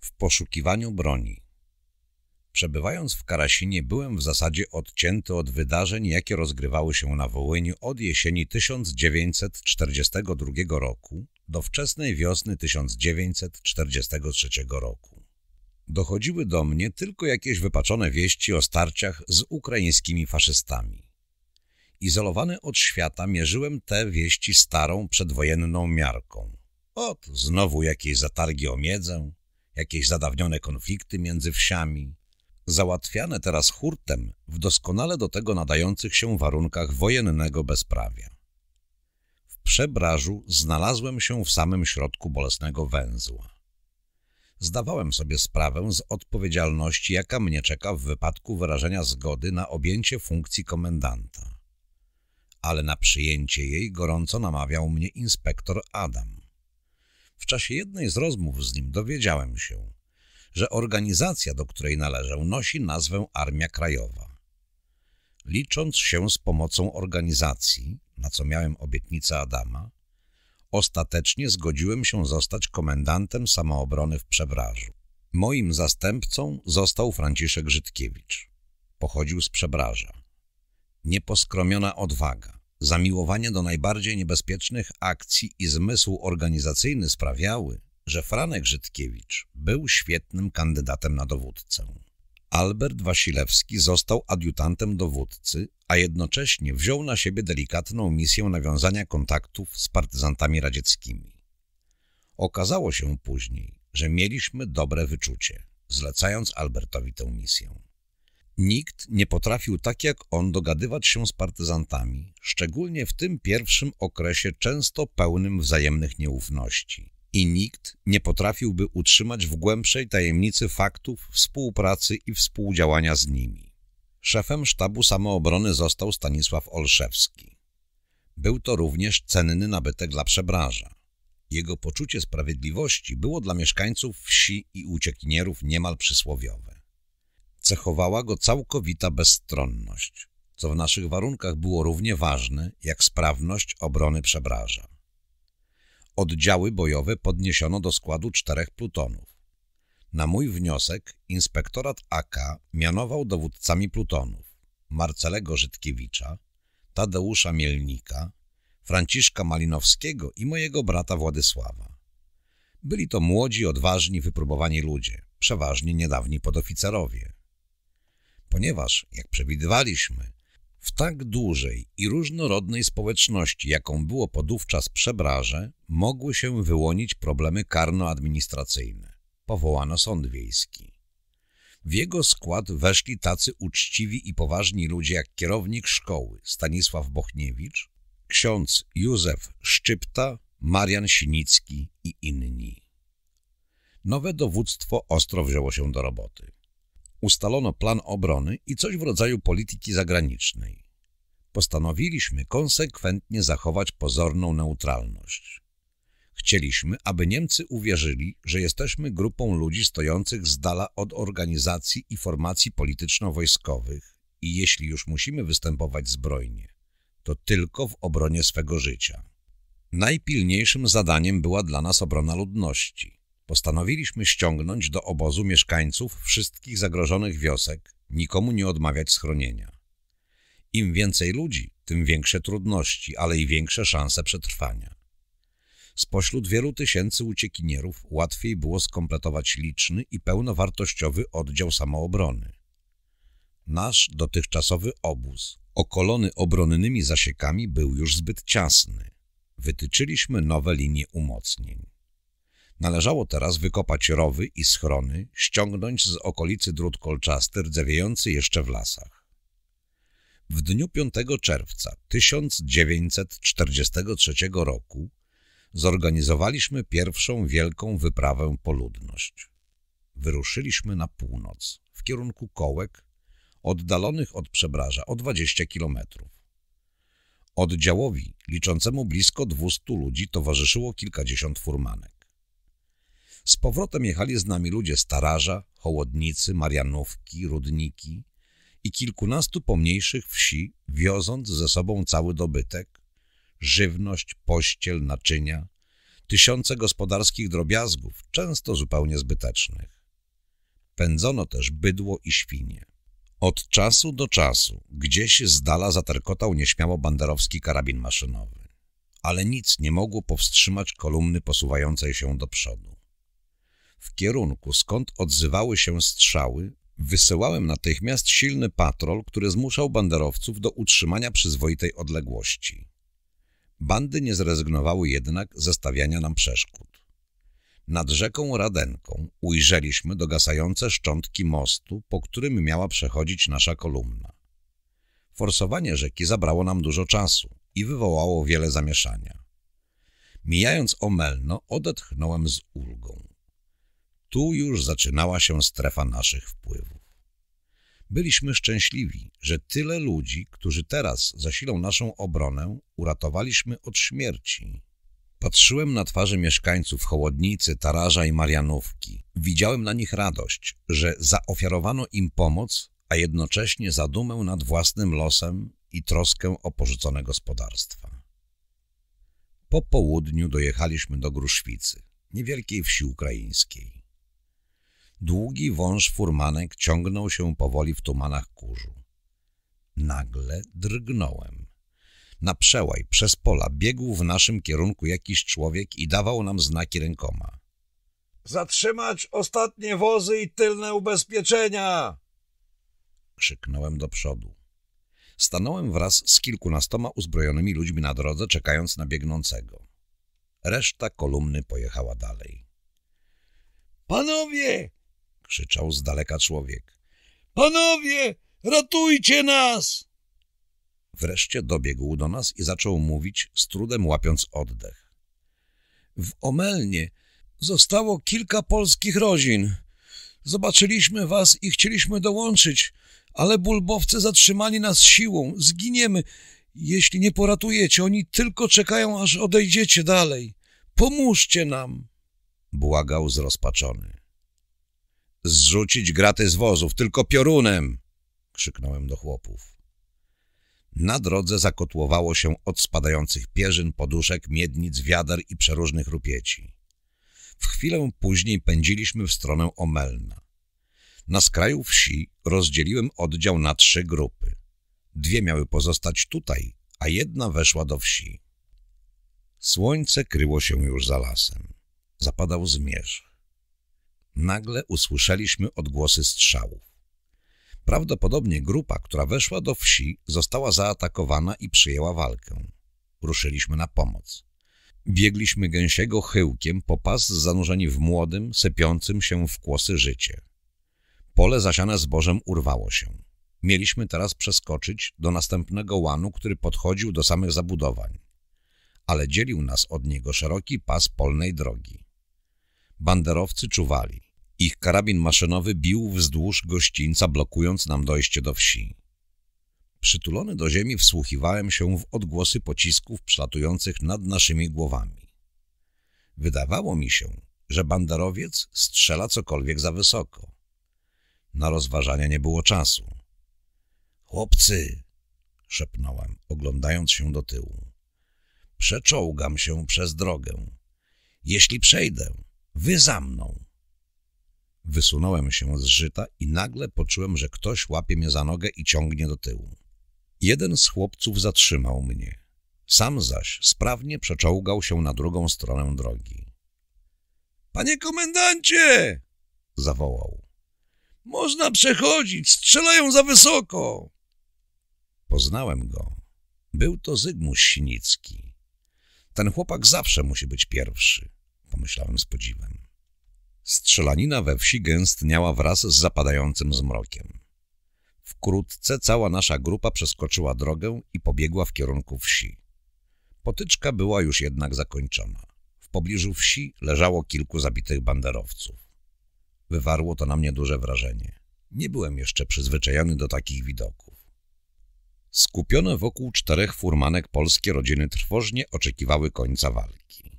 W poszukiwaniu broni Przebywając w Karasinie byłem w zasadzie odcięty od wydarzeń, jakie rozgrywały się na Wołyniu od jesieni 1942 roku do wczesnej wiosny 1943 roku. Dochodziły do mnie tylko jakieś wypaczone wieści o starciach z ukraińskimi faszystami. Izolowany od świata mierzyłem te wieści starą przedwojenną miarką. Ot, znowu jakieś zatargi o miedzę, jakieś zadawnione konflikty między wsiami, załatwiane teraz hurtem w doskonale do tego nadających się warunkach wojennego bezprawia. W przebrażu znalazłem się w samym środku bolesnego węzła. Zdawałem sobie sprawę z odpowiedzialności, jaka mnie czeka w wypadku wyrażenia zgody na objęcie funkcji komendanta. Ale na przyjęcie jej gorąco namawiał mnie inspektor Adam. W czasie jednej z rozmów z nim dowiedziałem się, że organizacja, do której należę, nosi nazwę Armia Krajowa. Licząc się z pomocą organizacji, na co miałem obietnicę Adama, ostatecznie zgodziłem się zostać komendantem samoobrony w Przebrażu. Moim zastępcą został Franciszek Żydkiewicz. Pochodził z Przebraża. Nieposkromiona odwaga, Zamiłowanie do najbardziej niebezpiecznych akcji i zmysł organizacyjny sprawiały, że Franek Żydkiewicz był świetnym kandydatem na dowódcę. Albert Wasilewski został adiutantem dowódcy, a jednocześnie wziął na siebie delikatną misję nawiązania kontaktów z partyzantami radzieckimi. Okazało się później, że mieliśmy dobre wyczucie, zlecając Albertowi tę misję. Nikt nie potrafił tak jak on dogadywać się z partyzantami, szczególnie w tym pierwszym okresie często pełnym wzajemnych nieufności. I nikt nie potrafiłby utrzymać w głębszej tajemnicy faktów współpracy i współdziałania z nimi. Szefem sztabu samoobrony został Stanisław Olszewski. Był to również cenny nabytek dla przebraża. Jego poczucie sprawiedliwości było dla mieszkańców wsi i uciekinierów niemal przysłowiowe cechowała go całkowita bezstronność, co w naszych warunkach było równie ważne jak sprawność obrony przebraża. Oddziały bojowe podniesiono do składu czterech plutonów. Na mój wniosek inspektorat AK mianował dowódcami plutonów Marcelego Żytkiewicza, Tadeusza Mielnika, Franciszka Malinowskiego i mojego brata Władysława. Byli to młodzi, odważni, wypróbowani ludzie, przeważnie niedawni podoficerowie, ponieważ, jak przewidywaliśmy, w tak dużej i różnorodnej społeczności, jaką było podówczas przebraże, mogły się wyłonić problemy karno-administracyjne. Powołano sąd wiejski. W jego skład weszli tacy uczciwi i poważni ludzie jak kierownik szkoły Stanisław Bochniewicz, ksiądz Józef Szczypta, Marian Sinicki i inni. Nowe dowództwo ostro wzięło się do roboty. Ustalono plan obrony i coś w rodzaju polityki zagranicznej. Postanowiliśmy konsekwentnie zachować pozorną neutralność. Chcieliśmy, aby Niemcy uwierzyli, że jesteśmy grupą ludzi stojących z dala od organizacji i formacji polityczno-wojskowych i jeśli już musimy występować zbrojnie, to tylko w obronie swego życia. Najpilniejszym zadaniem była dla nas obrona ludności. Postanowiliśmy ściągnąć do obozu mieszkańców wszystkich zagrożonych wiosek, nikomu nie odmawiać schronienia. Im więcej ludzi, tym większe trudności, ale i większe szanse przetrwania. Spośród wielu tysięcy uciekinierów łatwiej było skompletować liczny i pełnowartościowy oddział samoobrony. Nasz dotychczasowy obóz, okolony obronnymi zasiekami, był już zbyt ciasny. Wytyczyliśmy nowe linie umocnień. Należało teraz wykopać rowy i schrony, ściągnąć z okolicy drut kolczasty rdzewiejący jeszcze w lasach. W dniu 5 czerwca 1943 roku zorganizowaliśmy pierwszą wielką wyprawę po ludność. Wyruszyliśmy na północ, w kierunku kołek, oddalonych od przebraża o 20 kilometrów. Oddziałowi, liczącemu blisko 200 ludzi, towarzyszyło kilkadziesiąt furmanek. Z powrotem jechali z nami ludzie z Taraża, Hołodnicy, Marianówki, Rudniki i kilkunastu pomniejszych wsi, wioząc ze sobą cały dobytek, żywność, pościel, naczynia, tysiące gospodarskich drobiazgów, często zupełnie zbytecznych. Pędzono też bydło i świnie. Od czasu do czasu gdzieś z dala zaterkotał nieśmiało banderowski karabin maszynowy, ale nic nie mogło powstrzymać kolumny posuwającej się do przodu w kierunku, skąd odzywały się strzały, wysyłałem natychmiast silny patrol, który zmuszał banderowców do utrzymania przyzwoitej odległości. Bandy nie zrezygnowały jednak ze stawiania nam przeszkód. Nad rzeką Radenką ujrzeliśmy dogasające szczątki mostu, po którym miała przechodzić nasza kolumna. Forsowanie rzeki zabrało nam dużo czasu i wywołało wiele zamieszania. Mijając Omelno, odetchnąłem z ulgą. Tu już zaczynała się strefa naszych wpływów. Byliśmy szczęśliwi, że tyle ludzi, którzy teraz zasilą naszą obronę, uratowaliśmy od śmierci. Patrzyłem na twarze mieszkańców Hołodnicy, Taraża i Marianówki. Widziałem na nich radość, że zaofiarowano im pomoc, a jednocześnie zadumę nad własnym losem i troskę o porzucone gospodarstwa. Po południu dojechaliśmy do Gruszwicy, niewielkiej wsi ukraińskiej. Długi wąż furmanek ciągnął się powoli w tumanach kurzu. Nagle drgnąłem. Na przełaj, przez pola, biegł w naszym kierunku jakiś człowiek i dawał nam znaki rękoma. Zatrzymać ostatnie wozy i tylne ubezpieczenia! Krzyknąłem do przodu. Stanąłem wraz z kilkunastoma uzbrojonymi ludźmi na drodze, czekając na biegnącego. Reszta kolumny pojechała dalej. Panowie, krzyczał z daleka człowiek. Panowie, ratujcie nas! Wreszcie dobiegł do nas i zaczął mówić, z trudem łapiąc oddech. W Omelnie zostało kilka polskich rodzin. Zobaczyliśmy was i chcieliśmy dołączyć, ale bulbowcy zatrzymali nas siłą. Zginiemy, jeśli nie poratujecie. Oni tylko czekają, aż odejdziecie dalej. Pomóżcie nam! Błagał zrozpaczony zrzucić graty z wozów, tylko piorunem! krzyknąłem do chłopów. Na drodze zakotłowało się od spadających pierzyn, poduszek, miednic, wiader i przeróżnych rupieci. W chwilę później pędziliśmy w stronę Omelna. Na skraju wsi rozdzieliłem oddział na trzy grupy. Dwie miały pozostać tutaj, a jedna weszła do wsi. Słońce kryło się już za lasem. Zapadał zmierzch nagle usłyszeliśmy odgłosy strzałów. Prawdopodobnie grupa, która weszła do wsi, została zaatakowana i przyjęła walkę. Ruszyliśmy na pomoc. Biegliśmy gęsiego chyłkiem po pas zanurzeni w młodym, sypiącym się w kłosy życie. Pole zasiane zbożem urwało się. Mieliśmy teraz przeskoczyć do następnego łanu, który podchodził do samych zabudowań, ale dzielił nas od niego szeroki pas polnej drogi. Banderowcy czuwali. Ich karabin maszynowy bił wzdłuż gościńca, blokując nam dojście do wsi. Przytulony do ziemi wsłuchiwałem się w odgłosy pocisków przelatujących nad naszymi głowami. Wydawało mi się, że banderowiec strzela cokolwiek za wysoko. Na rozważania nie było czasu. Chłopcy, szepnąłem, oglądając się do tyłu. Przeczołgam się przez drogę. Jeśli przejdę, Wy za mną! Wysunąłem się z żyta i nagle poczułem, że ktoś łapie mnie za nogę i ciągnie do tyłu. Jeden z chłopców zatrzymał mnie. Sam zaś sprawnie przeczołgał się na drugą stronę drogi. — Panie komendancie! — zawołał. — Można przechodzić, strzelają za wysoko! Poznałem go. Był to Zygmunt Sinicki. Ten chłopak zawsze musi być pierwszy pomyślałem z podziwem. Strzelanina we wsi gęstniała wraz z zapadającym zmrokiem. Wkrótce cała nasza grupa przeskoczyła drogę i pobiegła w kierunku wsi. Potyczka była już jednak zakończona. W pobliżu wsi leżało kilku zabitych banderowców. Wywarło to na mnie duże wrażenie. Nie byłem jeszcze przyzwyczajony do takich widoków. Skupione wokół czterech furmanek polskie rodziny trwożnie oczekiwały końca walki.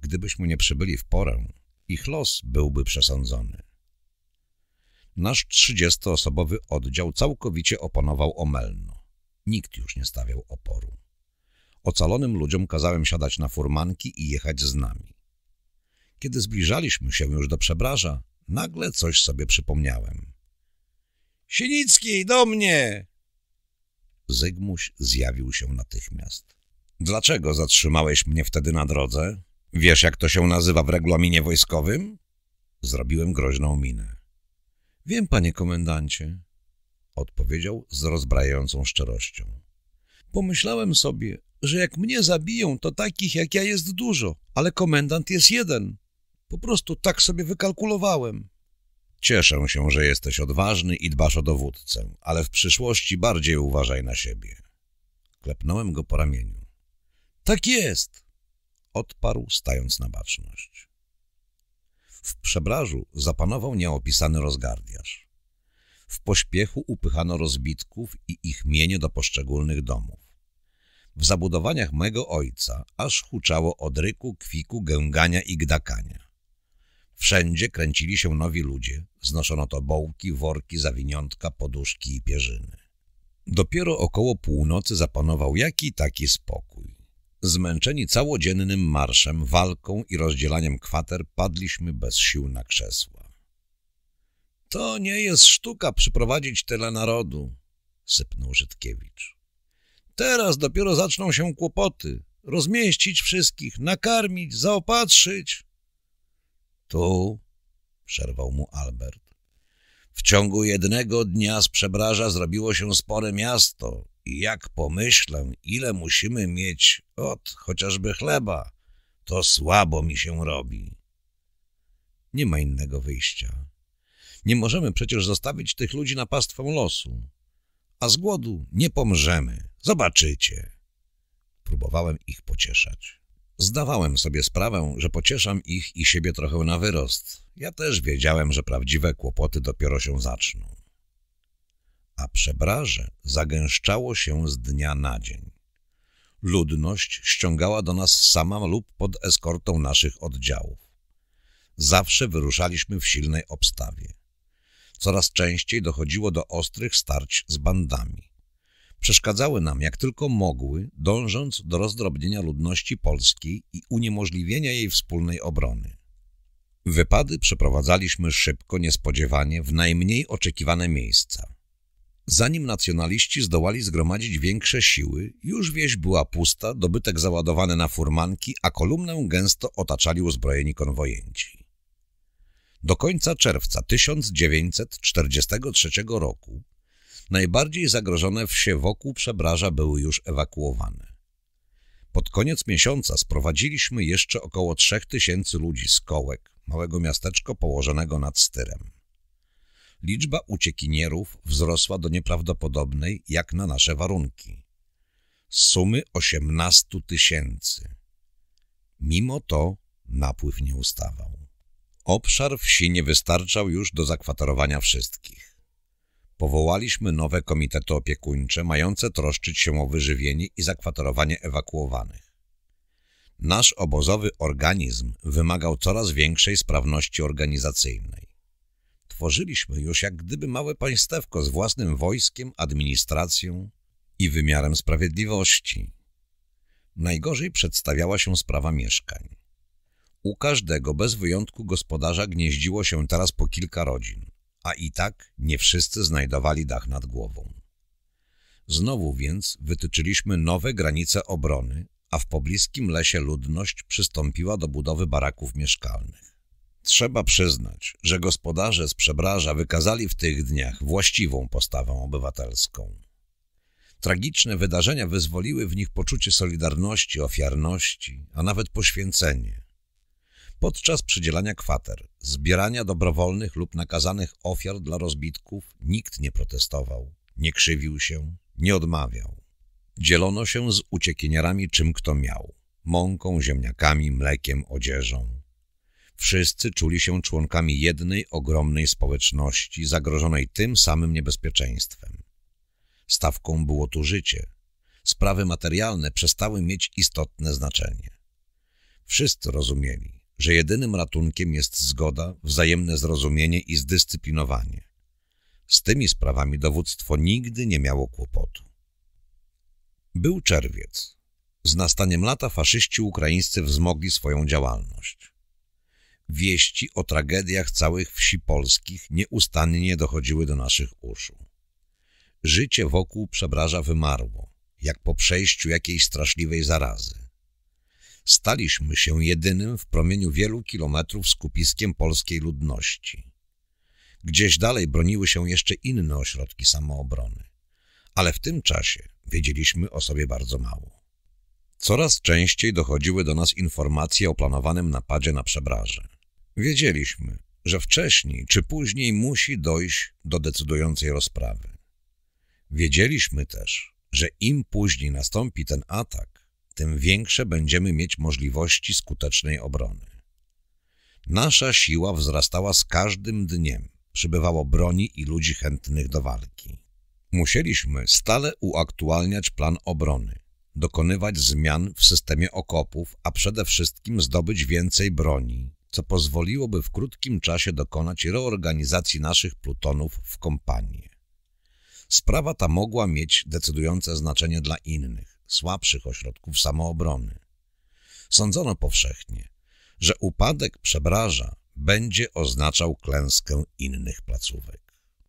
Gdybyśmy nie przybyli w porę, ich los byłby przesądzony. Nasz trzydziestoosobowy oddział całkowicie opanował Omelno. Nikt już nie stawiał oporu. Ocalonym ludziom kazałem siadać na furmanki i jechać z nami. Kiedy zbliżaliśmy się już do przebraża, nagle coś sobie przypomniałem. — Sienicki, do mnie! Zygmuś zjawił się natychmiast. — Dlaczego zatrzymałeś mnie wtedy na drodze? Wiesz, jak to się nazywa w regulaminie wojskowym? Zrobiłem groźną minę. Wiem, panie komendancie, odpowiedział z rozbrajającą szczerością. Pomyślałem sobie, że jak mnie zabiją, to takich jak ja jest dużo, ale komendant jest jeden. Po prostu tak sobie wykalkulowałem. Cieszę się, że jesteś odważny i dbasz o dowódcę, ale w przyszłości bardziej uważaj na siebie. Klepnąłem go po ramieniu. Tak jest! odparł, stając na baczność. W przebrażu zapanował nieopisany rozgardiarz. W pośpiechu upychano rozbitków i ich mienie do poszczególnych domów. W zabudowaniach mego ojca aż huczało od ryku, kwiku, gęgania i gdakania. Wszędzie kręcili się nowi ludzie, znoszono to bołki, worki, zawiniątka, poduszki i pierzyny. Dopiero około północy zapanował jaki taki spokój. Zmęczeni całodziennym marszem, walką i rozdzielaniem kwater, padliśmy bez sił na krzesła. — To nie jest sztuka przyprowadzić tyle narodu — sypnął Żydkiewicz. Teraz dopiero zaczną się kłopoty. Rozmieścić wszystkich, nakarmić, zaopatrzyć. — Tu — przerwał mu Albert w ciągu jednego dnia z przebraża zrobiło się spore miasto i jak pomyślę, ile musimy mieć od chociażby chleba, to słabo mi się robi. Nie ma innego wyjścia. Nie możemy przecież zostawić tych ludzi na pastwę losu. A z głodu nie pomrzemy. Zobaczycie. Próbowałem ich pocieszać. Zdawałem sobie sprawę, że pocieszam ich i siebie trochę na wyrost. Ja też wiedziałem, że prawdziwe kłopoty dopiero się zaczną. A przebraże zagęszczało się z dnia na dzień. Ludność ściągała do nas sama lub pod eskortą naszych oddziałów. Zawsze wyruszaliśmy w silnej obstawie. Coraz częściej dochodziło do ostrych starć z bandami. Przeszkadzały nam jak tylko mogły, dążąc do rozdrobnienia ludności polskiej i uniemożliwienia jej wspólnej obrony. Wypady przeprowadzaliśmy szybko, niespodziewanie, w najmniej oczekiwane miejsca. Zanim nacjonaliści zdołali zgromadzić większe siły, już wieś była pusta, dobytek załadowany na furmanki, a kolumnę gęsto otaczali uzbrojeni konwojenci. Do końca czerwca 1943 roku Najbardziej zagrożone wsie wokół przebraża były już ewakuowane. Pod koniec miesiąca sprowadziliśmy jeszcze około trzech tysięcy ludzi z Kołek, małego miasteczko położonego nad Styrem. Liczba uciekinierów wzrosła do nieprawdopodobnej jak na nasze warunki. Sumy 18 tysięcy. Mimo to napływ nie ustawał. Obszar wsi nie wystarczał już do zakwaterowania wszystkich. Powołaliśmy nowe komitety opiekuńcze mające troszczyć się o wyżywienie i zakwaterowanie ewakuowanych. Nasz obozowy organizm wymagał coraz większej sprawności organizacyjnej. Tworzyliśmy już jak gdyby małe państewko z własnym wojskiem, administracją i wymiarem sprawiedliwości. Najgorzej przedstawiała się sprawa mieszkań. U każdego bez wyjątku gospodarza gnieździło się teraz po kilka rodzin a i tak nie wszyscy znajdowali dach nad głową. Znowu więc wytyczyliśmy nowe granice obrony, a w pobliskim lesie ludność przystąpiła do budowy baraków mieszkalnych. Trzeba przyznać, że gospodarze z Przebraża wykazali w tych dniach właściwą postawę obywatelską. Tragiczne wydarzenia wyzwoliły w nich poczucie solidarności, ofiarności, a nawet poświęcenie – Podczas przydzielania kwater, zbierania dobrowolnych lub nakazanych ofiar dla rozbitków nikt nie protestował, nie krzywił się, nie odmawiał. Dzielono się z uciekinierami czym kto miał – mąką, ziemniakami, mlekiem, odzieżą. Wszyscy czuli się członkami jednej ogromnej społeczności zagrożonej tym samym niebezpieczeństwem. Stawką było tu życie. Sprawy materialne przestały mieć istotne znaczenie. Wszyscy rozumieli, że jedynym ratunkiem jest zgoda, wzajemne zrozumienie i zdyscyplinowanie. Z tymi sprawami dowództwo nigdy nie miało kłopotu. Był czerwiec. Z nastaniem lata faszyści ukraińscy wzmogli swoją działalność. Wieści o tragediach całych wsi polskich nieustannie dochodziły do naszych uszu. Życie wokół przebraża wymarło, jak po przejściu jakiejś straszliwej zarazy staliśmy się jedynym w promieniu wielu kilometrów skupiskiem polskiej ludności. Gdzieś dalej broniły się jeszcze inne ośrodki samoobrony, ale w tym czasie wiedzieliśmy o sobie bardzo mało. Coraz częściej dochodziły do nas informacje o planowanym napadzie na przebraże. Wiedzieliśmy, że wcześniej czy później musi dojść do decydującej rozprawy. Wiedzieliśmy też, że im później nastąpi ten atak, tym większe będziemy mieć możliwości skutecznej obrony. Nasza siła wzrastała z każdym dniem. Przybywało broni i ludzi chętnych do walki. Musieliśmy stale uaktualniać plan obrony, dokonywać zmian w systemie okopów, a przede wszystkim zdobyć więcej broni, co pozwoliłoby w krótkim czasie dokonać reorganizacji naszych plutonów w kompanię. Sprawa ta mogła mieć decydujące znaczenie dla innych słabszych ośrodków samoobrony. Sądzono powszechnie, że upadek przebraża będzie oznaczał klęskę innych placówek.